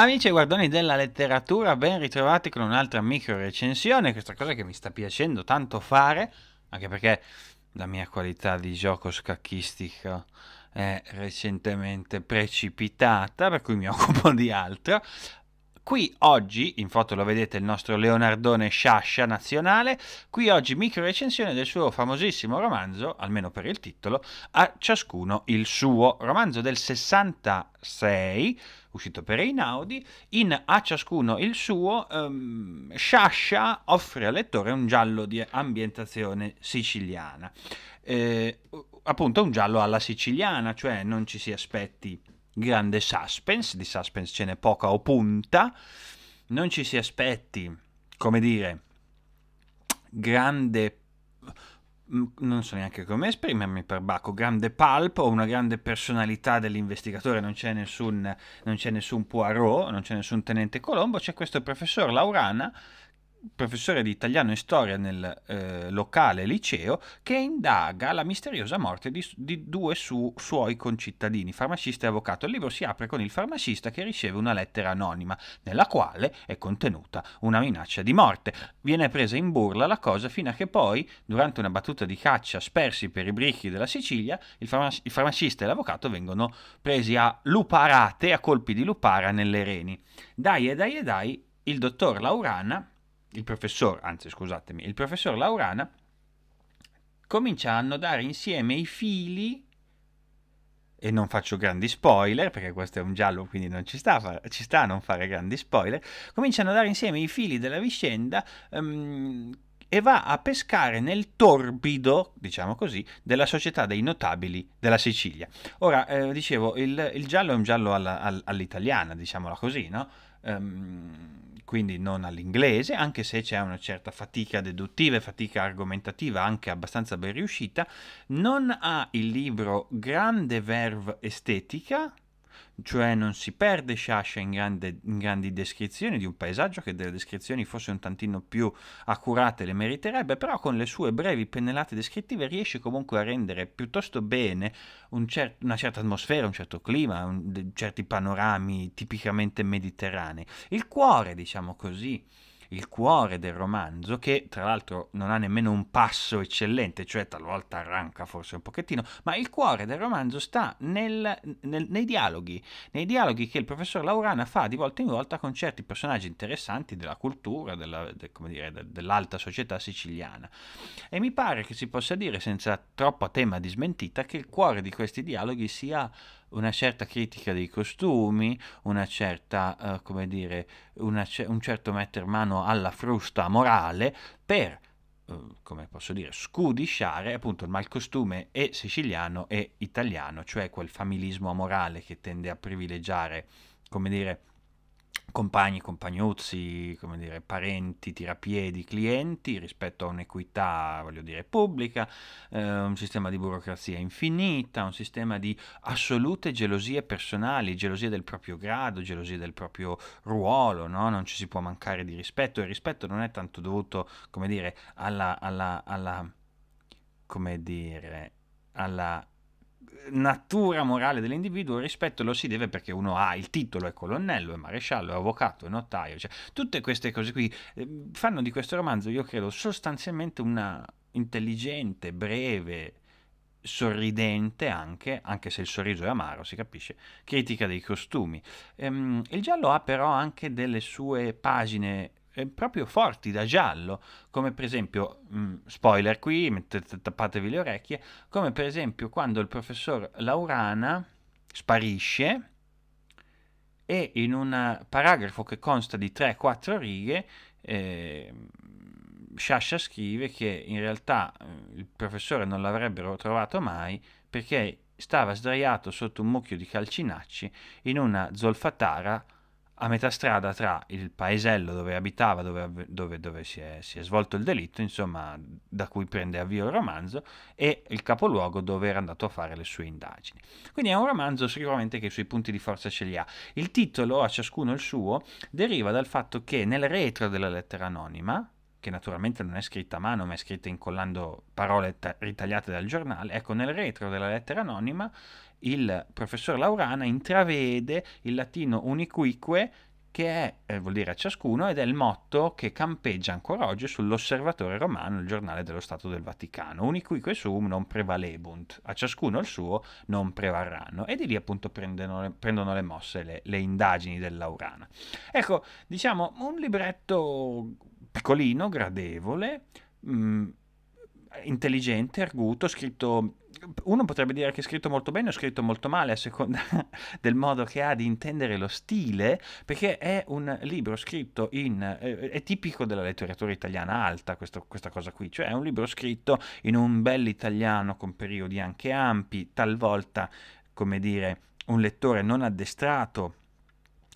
Amici e guardoni della letteratura, ben ritrovati con un'altra micro recensione, questa cosa che mi sta piacendo tanto fare, anche perché la mia qualità di gioco scacchistico è recentemente precipitata, per cui mi occupo di altro. Qui oggi, in foto lo vedete il nostro Leonardone Sciascia nazionale, qui oggi micro recensione del suo famosissimo romanzo, almeno per il titolo, a ciascuno il suo, romanzo del 66, uscito per Einaudi, in A ciascuno il suo, um, Sciascia offre al lettore un giallo di ambientazione siciliana, eh, appunto un giallo alla siciliana, cioè non ci si aspetti grande suspense, di suspense ce n'è poca o punta, non ci si aspetti, come dire, grande mm, non so neanche come esprimermi per Bacco, grande palpo, una grande personalità dell'investigatore, non c'è, nessun, non c'è nessun Poirot, non c'è nessun tenente Colombo, c'è questo professor Laurana professore di italiano e storia nel eh, locale liceo che indaga la misteriosa morte di, di due su, suoi concittadini, farmacista e avvocato. Il libro si apre con il farmacista che riceve una lettera anonima nella quale è contenuta una minaccia di morte. Viene presa in burla la cosa fino a che poi, durante una battuta di caccia spersi per i bricchi della Sicilia, il, farmac- il farmacista e l'avvocato vengono presi a luparate, a colpi di lupara nelle reni. Dai e dai e dai, il dottor Laurana il professor, anzi scusatemi, il professor Laurana comincia a annodare insieme i fili e non faccio grandi spoiler perché questo è un giallo quindi non ci sta, ci sta a non fare grandi spoiler cominciano a dare insieme i fili della vicenda um, e va a pescare nel torbido, diciamo così, della società dei notabili della Sicilia. Ora, eh, dicevo, il, il, giallo è un giallo alla, all'italiana, diciamola così, no? Um, quindi non all'inglese, anche se c'è una certa fatica deduttiva e fatica argomentativa anche abbastanza ben riuscita, non ha il libro grande verve estetica, cioè non si perde Sciascia in, in, grandi descrizioni di un paesaggio che delle descrizioni forse un tantino più accurate le meriterebbe, però con le sue brevi pennellate descrittive riesce comunque a rendere piuttosto bene un cer una certa atmosfera, un certo clima, un certi panorami tipicamente mediterranei. Il cuore, diciamo così, il cuore del romanzo, che tra l'altro non ha nemmeno un passo eccellente, cioè talvolta arranca forse un pochettino, ma il cuore del romanzo sta nel, nel, nei dialoghi, nei dialoghi che il professor Laurana fa di volta in volta con certi personaggi interessanti della cultura, della, de, dire, de, dell'alta società siciliana. E mi pare che si possa dire senza troppa tema di smentita che il cuore di questi dialoghi sia una certa critica dei costumi, una certa, eh, come dire, una, un certo metter mano alla frusta morale per eh, come posso dire, scudisciare appunto il malcostume e siciliano e italiano, cioè quel familismo morale che tende a privilegiare, come dire, compagni, compagnuzzi, come dire, parenti, tirapiedi, clienti rispetto a un'equità, voglio dire, pubblica, eh, un sistema di burocrazia infinita, un sistema di assolute gelosie personali, gelosie del proprio grado, gelosie del proprio ruolo, no? non ci si può mancare di rispetto e il rispetto non è tanto dovuto, come dire, alla, alla, alla come dire, alla natura morale dell'individuo rispetto lo si deve perché uno ha il titolo, è colonnello, è maresciallo, è avvocato, è notaio, cioè tutte queste cose qui eh, fanno di questo romanzo, io credo, sostanzialmente una intelligente, breve, sorridente anche, anche se il sorriso è amaro, si capisce, critica dei costumi. Ehm, il giallo ha però anche delle sue pagine eh, proprio forti da giallo, come per esempio, mh, mm, spoiler qui, mettete, tappatevi le orecchie, come per esempio quando il professor Laurana sparisce e in un paragrafo che consta di 3-4 righe eh, Sciascia scrive che in realtà eh, il professore non l'avrebbero trovato mai perché stava sdraiato sotto un mucchio di calcinacci in una zolfatara a metà strada tra il paesello dove abitava, dove, dove, dove si, è, si, è, svolto il delitto, insomma, da cui prende avvio il romanzo, e il capoluogo dove era andato a fare le sue indagini. Quindi è un romanzo sicuramente che i suoi punti di forza ce li ha. Il titolo, a ciascuno il suo, deriva dal fatto che nel retro della lettera anonima, che naturalmente non è scritta a mano, ma è scritta incollando parole ta- ritagliate dal giornale, ecco nel retro della lettera anonima il professor Laurana intravede il latino uniquique che è, eh, vuol dire a ciascuno ed è il motto che campeggia ancora oggi sull'osservatore romano, il giornale dello Stato del Vaticano, uniquique sum non prevalebunt, a ciascuno il suo non prevarranno e di lì appunto prendono, prendono le mosse le, le indagini Laurana. Ecco, diciamo un libretto piccolino, gradevole, mh, mm, intelligente, arguto, scritto... Uno potrebbe dire che è scritto molto bene o scritto molto male a seconda del modo che ha di intendere lo stile, perché è un libro scritto in... Eh, è, tipico della letteratura italiana alta questo, questa cosa qui, cioè è un libro scritto in un bel italiano con periodi anche ampi, talvolta, come dire, un lettore non addestrato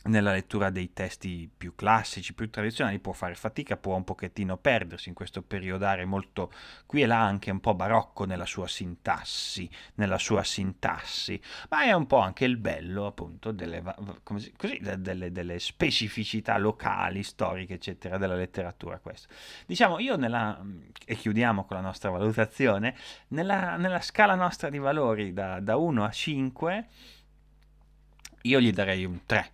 nella lettura dei testi più classici, più tradizionali, può fare fatica, può un pochettino perdersi in questo periodare molto qui e là anche un po' barocco nella sua sintassi, nella sua sintassi, ma è un po' anche il bello appunto delle, si, così, delle, delle specificità locali, storiche, eccetera, della letteratura questo. Diciamo, io nella, e chiudiamo con la nostra valutazione, nella, nella scala nostra di valori da, da 1 a 5, io gli darei un 3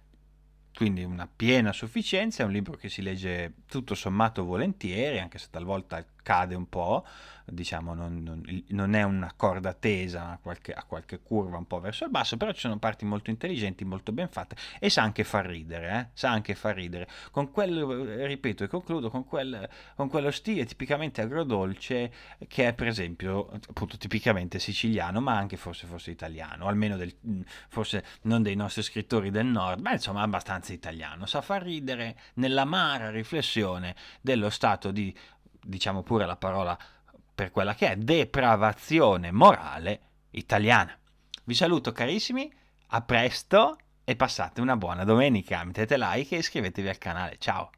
quindi una piena sufficienza, è un libro che si legge tutto sommato volentieri, anche se talvolta cade un po', diciamo non, non, non è una corda tesa a qualche, a qualche, curva un po' verso il basso, però ci sono parti molto intelligenti, molto ben fatte e sa anche far ridere, eh? sa anche far ridere. Con quel, ripeto e concludo, con, quel, con quello stile tipicamente agrodolce che è per esempio appunto tipicamente siciliano, ma anche forse, forse italiano, almeno del, mm, forse non dei nostri scrittori del nord, ma insomma abbastanza italiano, sa far ridere nell'amara riflessione dello stato di diciamo pure la parola per quella che è, depravazione morale italiana. Vi saluto carissimi, a presto e passate una buona domenica. Mettete like e iscrivetevi al canale. Ciao!